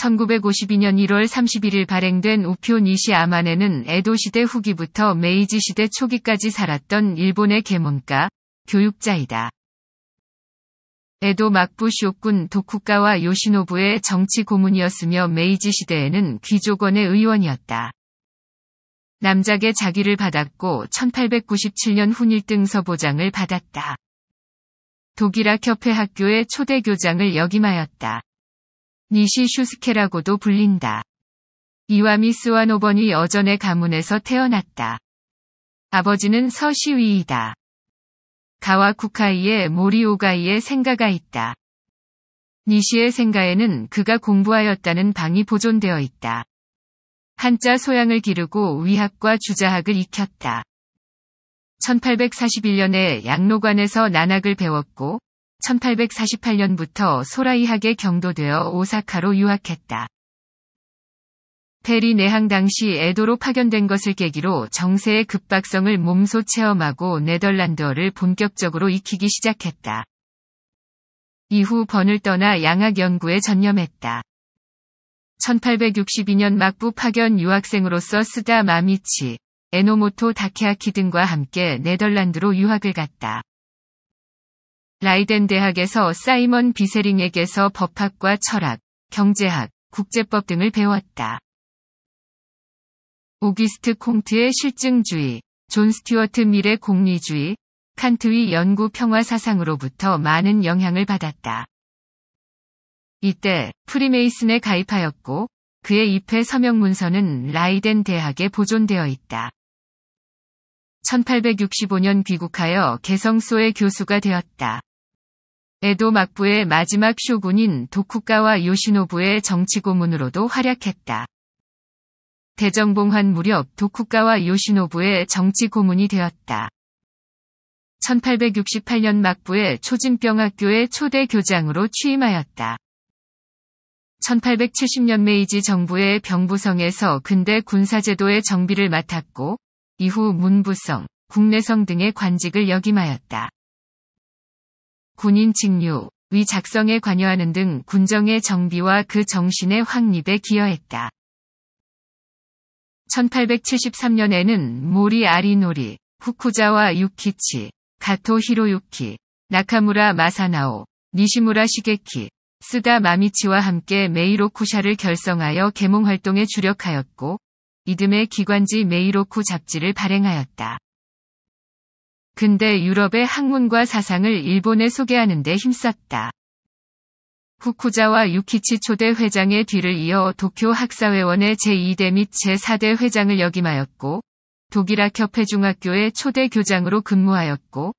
1952년 1월 31일 발행된 우표 니시 아만에는 에도시대 후기부터 메이지시대 초기까지 살았던 일본의 계몽가, 교육자이다. 에도 막부 쇼군 도쿠가와 요시노부의 정치 고문이었으며 메이지 시대에는 귀족원의 의원이었다. 남작의 자기를 받았고 1897년 훈일등 서보장을 받았다. 독일학 협회 학교의 초대교장을 역임하였다. 니시 슈스케라고도 불린다. 이와미 스와노번이 어전의 가문에서 태어났다. 아버지는 서시위이다. 가와 쿠카이의 모리오가이의 생가가 있다. 니시의 생가에는 그가 공부하였다는 방이 보존되어 있다. 한자 소양을 기르고 위학과 주자학을 익혔다. 1841년에 양로관에서 난학을 배웠고 1848년부터 소라이학에 경도되어 오사카로 유학했다. 페리 내항 당시 에도로 파견된 것을 계기로 정세의 급박성을 몸소 체험하고 네덜란드어를 본격적으로 익히기 시작했다. 이후 번을 떠나 양학 연구에 전념했다. 1862년 막부 파견 유학생으로서 쓰다 마미치, 에노모토 다케아키 등과 함께 네덜란드로 유학을 갔다. 라이덴 대학에서 사이먼 비세링에게서 법학과 철학, 경제학, 국제법 등을 배웠다. 오기스트 콩트의 실증주의, 존 스튜어트 밀의 공리주의, 칸트의 연구 평화 사상으로부터 많은 영향을 받았다. 이때 프리메이슨에 가입하였고 그의 입회 서명 문서는 라이덴 대학에 보존되어 있다. 1865년 귀국하여 개성소의 교수가 되었다. 에도 막부의 마지막 쇼군인 도쿠가와 요시노부의 정치 고문으로도 활약했다. 대정봉환 무렵 도쿠가와 요시노부의 정치 고문이 되었다. 1868년 막부의 초진병학교의 초대 교장으로 취임하였다. 1870년 메이지 정부의 병부성에서 근대 군사제도의 정비를 맡았고, 이후 문부성, 국내성 등의 관직을 역임하였다. 군인 직류위 작성에 관여하는 등 군정의 정비와 그 정신의 확립에 기여했다. 1873년에는 모리 아리노리, 후쿠자와 유키치, 가토 히로유키, 나카무라 마사나오, 니시무라 시게키, 쓰다 마미치와 함께 메이로쿠샤를 결성하여 계몽 활동에 주력하였고 이듬해 기관지 메이로쿠 잡지를 발행하였다. 근대 유럽의 학문과 사상을 일본에 소개하는 데 힘썼다. 후쿠자와 유키치 초대 회장의 뒤를 이어 도쿄 학사회원의 제2대 및 제4대 회장을 역임하였고, 독일학 협회 중학교의 초대 교장으로 근무하였고,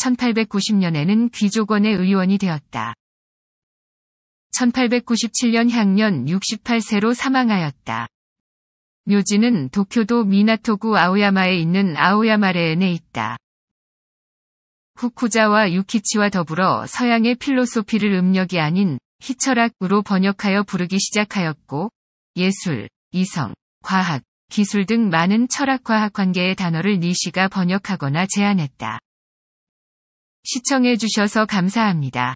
1890년에는 귀족원의 의원이 되었다. 1897년 향년 68세로 사망하였다. 묘지는 도쿄도 미나토구 아오야마에 있는 아오야마레엔에 있다. 후쿠자와 유키치와 더불어 서양의 필로소피를 음력이 아닌 희철학으로 번역하여 부르기 시작하였고 예술, 이성, 과학, 기술 등 많은 철학과학 관계의 단어를 니시가 번역하거나 제안했다. 시청해주셔서 감사합니다.